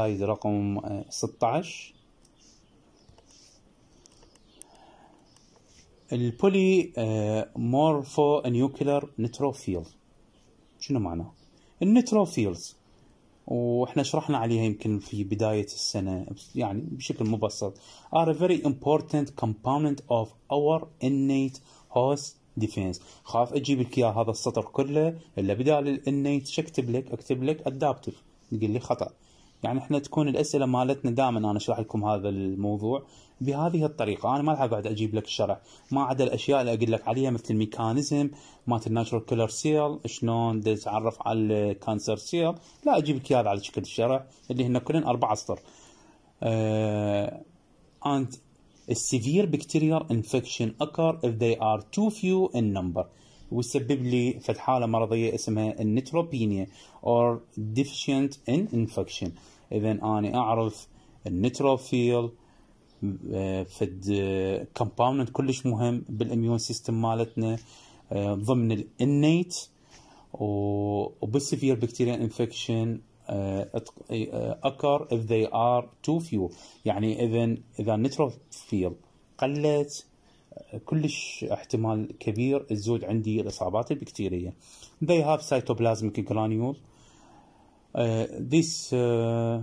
سلايد رقم 16 البولي آه، مورفو نيوكلر نتروفيل شنو معناه النتروفيلز واحنا شرحنا عليها يمكن في بداية السنة يعني بشكل مبسط are a very important component of our innate host defense خاف اجيب لك اياه هذا السطر كله الا بدال الانيت شو اكتب لك اكتب لك adaptive تقول لي خطأ يعني احنا تكون الاسئله مالتنا دائما انا اشرح لكم هذا الموضوع بهذه الطريقه انا ما راح اقعد اجيب لك الشرح ما عدا الاشياء اللي اقول لك عليها مثل الميكانيزم مالت الناتشورال كلر سيل شلون تتعرف على الكانسر سيل لا اجيب لك اياها على شكل الشرح اللي هن كلن اربع اسطر آه and severe bacterial infection occur if they are too few in number ويسبب لي فد حاله مرضيه اسمها النتروبينيا اور deficient ان انفكشن اذا انا اعرف النتروفيل آه، فد كومباوند آه، كلش مهم بالاميون سيستم مالتنا آه، ضمن الانيت وبالسفير بكتيريا انفكشن occur if they are too few يعني اذا اذا النتروفيل قلت كلش احتمال كبير تزود عندي الاصابات البكتيريه they have cytoplasmic granules uh, this uh,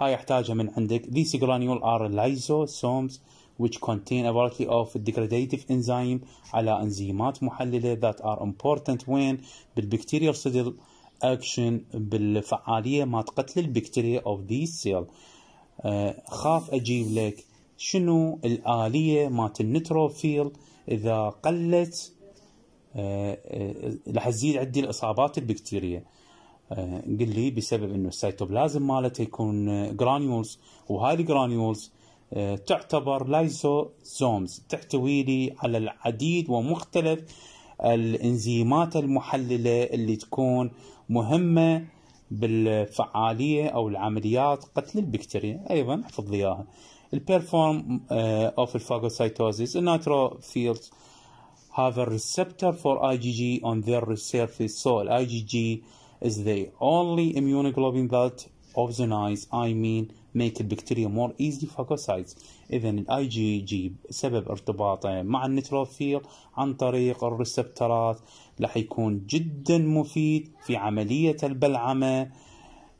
هاي احتاجها من عندك these granules are lysosomes which contain a variety of degradative enzyme على انزيمات محلله that are important when بالبكتيريا cell action بالفعاليه ما تقتل البكتيريا of these cell uh, خاف اجيب لك شنو الآلية مات النتروفيل إذا قلت آه، آه، راح تزيد عندي الإصابات البكتيرية آه، قل لي بسبب انه السيتوبلازم مالته يكون جرانيولز وهاي الجرانيولز تعتبر لايزوزومز تحتوي لي على العديد ومختلف الانزيمات المحلله اللي تكون مهمه بالفعاليه او العمليات قتل البكتيريا ايضا احفظ لي اياها البيرفورم of phagocytosis الفاgocytosis النيتروفيلز have a receptor for IgG on their surface soil. IgG is the only immunoglobulin that oxygenizes, I mean make bacteria more easily phagocytes. إذا ال IgG سبب ارتباطه مع النيتروفيل عن طريق الريسبترات راح يكون جدا مفيد في عملية البلعمة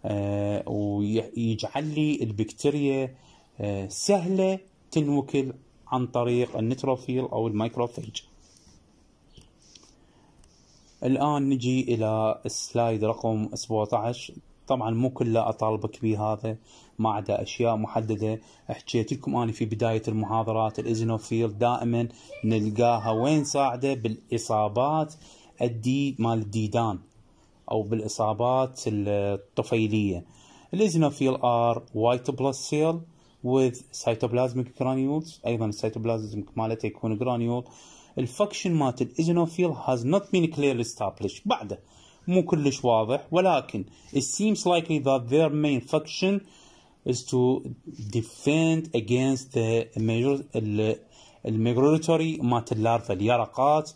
آه ويجعل لي البكتيريا آه، سهلة تنوكل عن طريق النتروفيل أو المايكروفيج الآن نجي إلى السلايد رقم 17 طبعا مو كله أطالبك به هذا ما عدا أشياء محددة حكيت لكم أنا في بداية المحاضرات الإزنوفيل دائما نلقاها وين صاعدة بالإصابات الدي مال الديدان أو بالإصابات الطفيلية الإزنوفيل آر وايت بلس سيل with cytoplasmic granules ايضا cytoplasmic مالته يكون granule الفكشن مالت الايزينوفيل has not been clearly established بعده مو كلش واضح ولكن it seems likely that their main function is to defend against the major الميجروليتوري مالت اللارفا اليرقات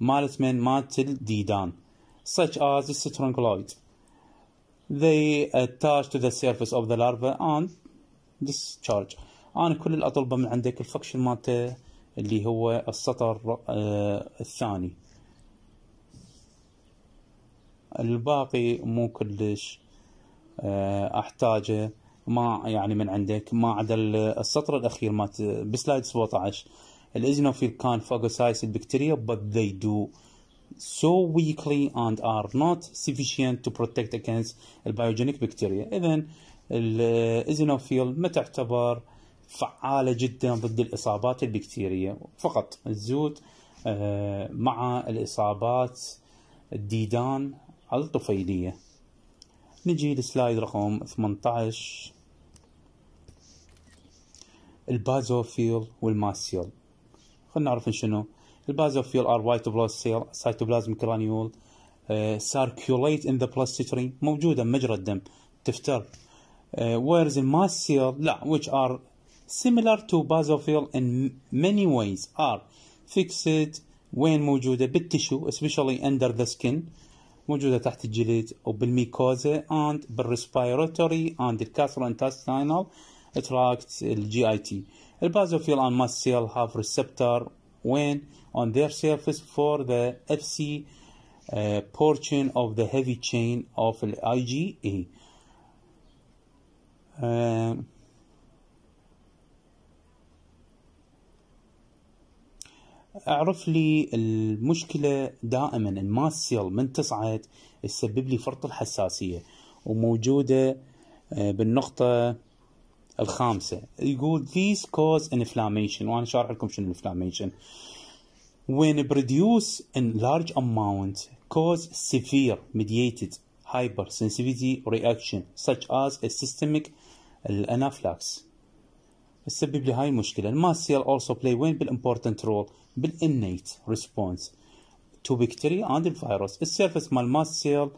مالت من مالت الديدان such as the strongloid they attach to the surface of the larva and ديسشارج انا كل اللي اطلبه من عندك الفكشن مالته اللي هو السطر آه الثاني الباقي مو كلش آه احتاجه ما يعني من عندك ما عدا السطر الاخير مالت آه، بسلايد 17 الايزينوفيل كان فاجوسايس البكتيريا but they do so weakly and are not sufficient to protect against البيوجينيك بكتيريا اذا الازينوفيل ما تعتبر فعالة جدا ضد الإصابات البكتيرية فقط الزود آه، مع الإصابات الديدان الطفيلية نجي لسلايد رقم 18 البازوفيل والماسيل خلنا نعرف شنو البازوفيل ار وايت بلاس سيل سيتوبلازم كرانيول ساركيوليت ان ذا بلاستيترين موجوده بمجرى الدم تفتر uh, where the mast cell, which are similar to basophil in many ways, are fixed وين موجودة بالتشو especially under the skin موجودة تحت الجلد أو بالميكوزا and بالrespiratory and the gastrointestinal tract الجي اي البازوفيل and mast cell have receptor when on their surface for the FC uh, portion of the heavy chain of the IgE اعرف لي المشكله دائما الماسيل من تصعد تسبب لي فرط الحساسيه وموجوده بالنقطه الخامسه يقول these cause inflammation وانا شارح لكم شنو الانفلاميشن when produce in large amount cause severe mediated hypersensitivity reaction such as a systemic الانافلاكس تسبب لي هاي المشكله الماست سيل also play وين بالامبورتنت role بالانيت response to bacteria and the virus السيرفس مال ماست سيل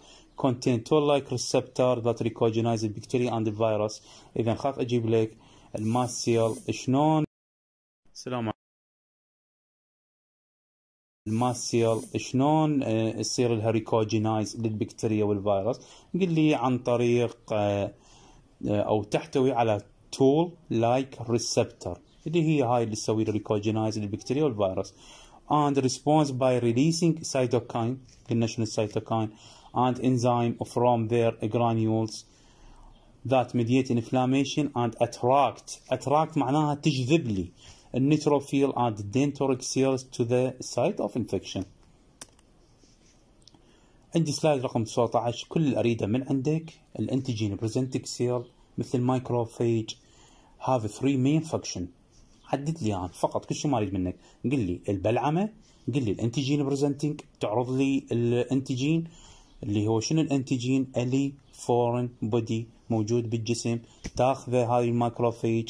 contain toll like receptor that recognize the bacteria and the virus اذا خاف اجيب لك الماست سيل شلون السلام عليكم الماست سيل شلون آه، يصير لها ريكوجنايز للبكتيريا والفيروس قل لي عن طريق آه، او تحتوي على تول لايك ريسبتور اللي هي هاي اللي تسوي له ريكوجنايز البكتيريا والفيروس and responds by releasing cytokine conditional cytokine and enzyme from their granules that mediate inflammation and attract attract معناها تجذب لي النيتروفيل and dendritic cells to the site of infection عندي سلايد رقم 19 كل اللي اريده من عندك الانتيجين بريزنتك سيل مثل مايكروفيج هاف 3 مين فانكشن حدد لي يعني فقط كل شيء ما اريد منك قل لي البلعمه قل لي الانتيجين بريزنتنج تعرض لي الانتيجين اللي هو شنو الانتيجين الي فورن بودي موجود بالجسم تاخذه هاي المايكروفيج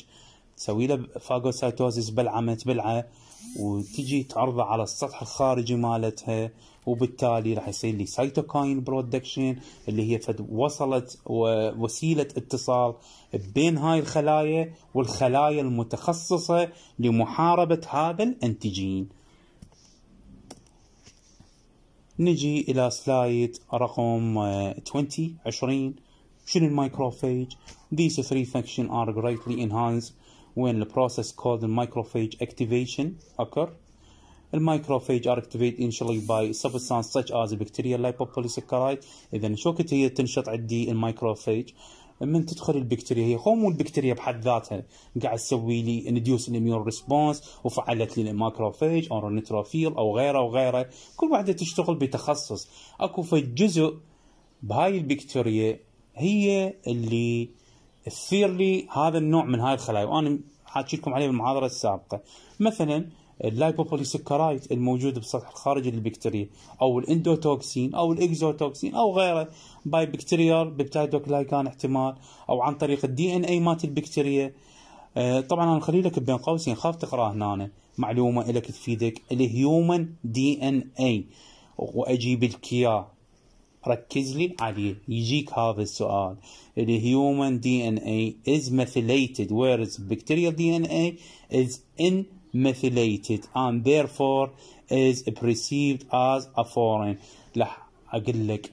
تسوي له فاجوسايتوزيس بلعمه تبلعه وتجي تعرضه على السطح الخارجي مالتها وبالتالي راح يصير لي سايتوكاين برودكشن اللي هي فد وصلت وسيله اتصال بين هاي الخلايا والخلايا المتخصصه لمحاربه هذا الانتيجين. نجي الى سلايد رقم 20 آه، 20 شنو المايكروفيج؟ These three functions are greatly enhanced when the process called microphage activation occur. المايكروفيج ار اكتيفيت initially by substance such as البكتيريا lipopolysaccharide اذا شو كنت هي تنشط عندي المايكروفاج من تدخل البكتيريا هي هو مو البكتيريا بحد ذاتها قاعد تسوي لي انديوس الاميون ريسبونس وفعلت لي الماكروفاج او النيتروفيل او غيره وغيره كل واحده تشتغل بتخصص اكو في جزء بهاي البكتيريا هي اللي تثير لي هذا النوع من هاي الخلايا وانا حاكي لكم عليه بالمحاضره السابقه مثلا اللايبوبوليسكرايت الموجود بسطح الخارجي للبكتيريا او الاندوتوكسين او الاكزوتوكسين او غيره باي بكتيريال بيبتايدوكلايكان احتمال او عن طريق الدي ان اي مالت البكتيريا آه، طبعا انا خلي لك بين قوسين خاف تقراه هنا معلومه لك تفيدك الهيومن دي ان اي واجيب الكيا ركز لي عليه يجيك هذا السؤال الهيومن دي ان اي is methylated whereas bacterial DNA is unmethylated and therefore is perceived as a foreign لح اقول لك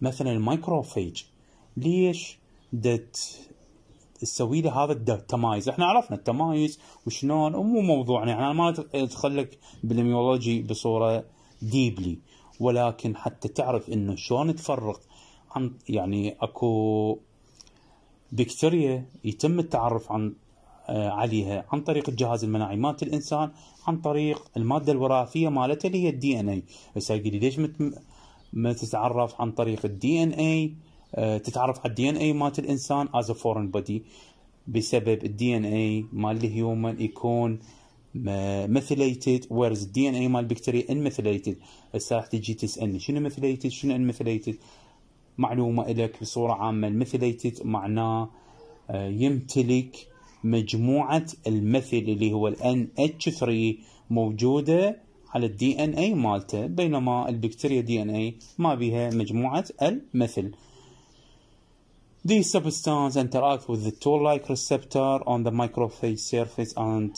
مثلا الميكروفيج ليش دت تسوي لي هذا التمايز احنا عرفنا التمايز وشلون مو موضوعنا يعني انا ما ادخلك بالميولوجي بصوره ديبلي ولكن حتى تعرف انه شلون تفرق عن يعني اكو بكتيريا يتم التعرف عن آه، عليها عن طريق الجهاز المناعي مالت الانسان عن طريق الماده الوراثيه مالتها اللي هي الدي ان اي هسه لي ليش مت... ما تتعرف عن طريق الدي ان اي آه، تتعرف على الدي ان اي مالت الانسان از فورن بودي بسبب الدي ان اي مال الهيومن يكون methylated ويرز الدي ان اي مال بكتيريا ان methylated هسه راح تجي تسالني شنو methylated شنو ان ميثيليتد معلومه لك بصوره عامه methylated معناه آه، يمتلك مجموعه المثل اللي هو الان اتش 3 موجوده على الدي ان اي مالته بينما البكتيريا دي ان اي ما بها مجموعه المثل These substances interact with the toll-like receptor on the microphage surface and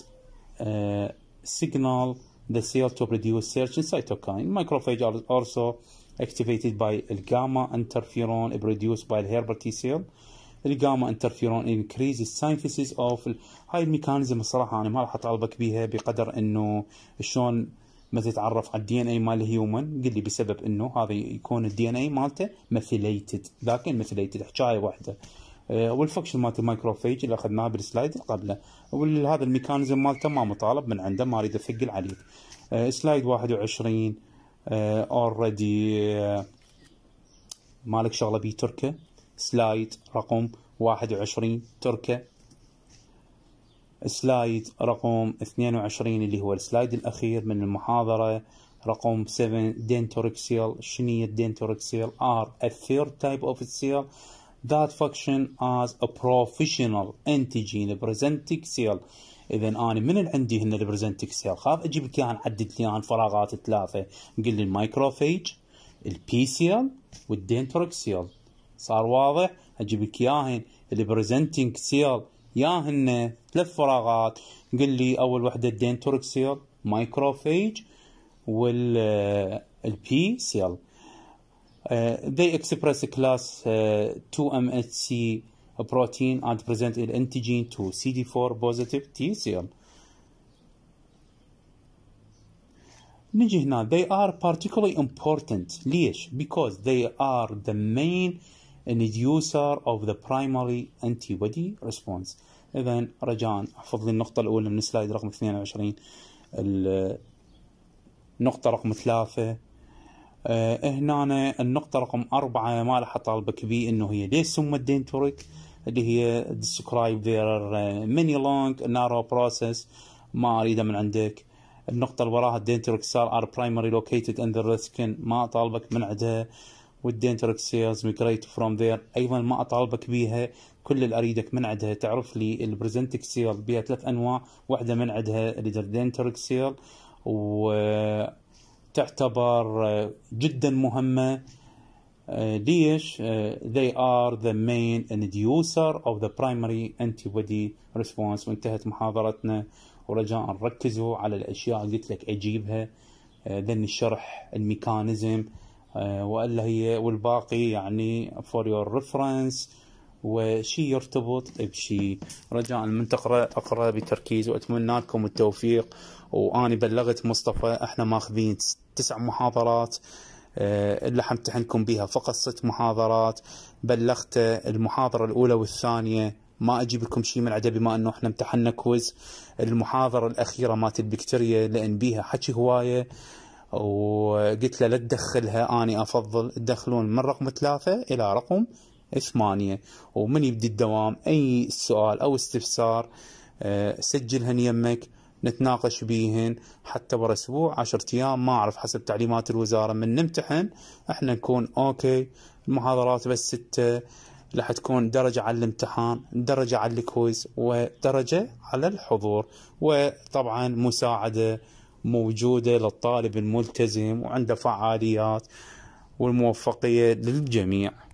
Uh, signal the cell to produce certain cytokine. Microphage are also activated by gamma interferon produced by the helper T cell. الجاما انترفيرون انكريز synthesis اوف هاي الميكانيزم الصراحه انا ما راح اطالبك بيها بقدر انه شلون ما تتعرف على الدي ان اي مال هيومن قل لي بسبب انه هذا يكون الدي ان اي مالته ميثيليتد لكن ميثيليتد حكايه واحده والفكشن مالت المايكروفيج اللي اخذناه بالسلايد القبله وهذا الميكانيزم مالته ما مطالب من عنده ما اريد اثقل عليه سلايد 21 اوريدي مالك شغله بيه تركه سلايد رقم 21 تركه سلايد رقم 22 اللي هو السلايد الاخير من المحاضره رقم 7 دينتوركسيل شنو هي الدينتوركسيل ار الثيرد تايب اوف سيل that function as a professional antigen presenting cell اذا انا من عندي هن البرزنتك سيل خاف اجيب لك إياها عدد لي فراغات ثلاثه نقول لي المايكروفيج، البي سيل والدينترك سيل صار واضح اجيب لك اياهن البرزنتنج سيل ياهن ثلاث فراغات قل لي اول وحده الدينترك سيل مايكروفيج والبي سيل they express a class 2MHC protein and present an antigen to CD4 positive T cell. نجي they are particularly important ليش because they are the main inducer of the primary antibody response اذا رجاء احفظ لي النقطه الاولى من السلايد رقم 22 النقطه رقم ثلاثة آه، هنا النقطة رقم أربعة ما راح أطالبك بيه إنه هي ليش سمت دينتوريك اللي هي ديسكرايب their ميني لونج نارو بروسس ما أريده من عندك النقطة اللي وراها الدينتوريك سار ار برايمري لوكيتد in ذا skin ما أطالبك من عندها والدينتوريك سيلز ميجريت فروم ذير أيضا ما أطالبك بيها كل اللي أريدك من عندها تعرف لي البريزنتك سيل بيها ثلاث أنواع واحدة من عندها اللي دينتوريك سيل و تعتبر آه، جدا مهمة آه، ليش آه، they are the main inducer of the primary antibody response وانتهت محاضرتنا ورجاء ركزوا على الأشياء قلت لك أجيبها ذن الشرح الميكانيزم والا هي والباقي يعني فور يور ريفرنس وشي يرتبط بشي رجاء من تقرا اقرا بتركيز واتمنى لكم التوفيق واني بلغت مصطفى احنا ماخذين تسع محاضرات آه، اللي حمتحنكم بها فقط ست محاضرات بلغت المحاضرة الأولى والثانية ما أجيب لكم شيء من عدبي بما أنه إحنا امتحنا كويز المحاضرة الأخيرة مالت البكتيريا لأن بيها حكي هواية وقلت له لا تدخلها أني أفضل تدخلون من رقم ثلاثة إلى رقم ثمانية ومن يبدي الدوام أي سؤال أو استفسار آه، سجلهن يمك نتناقش بيهن حتى ورا اسبوع 10 ايام ما اعرف حسب تعليمات الوزاره من نمتحن احنا نكون اوكي المحاضرات بس سته راح تكون درجة على الامتحان درجة على الكويز ودرجة على الحضور وطبعا مساعدة موجودة للطالب الملتزم وعنده فعاليات والموفقية للجميع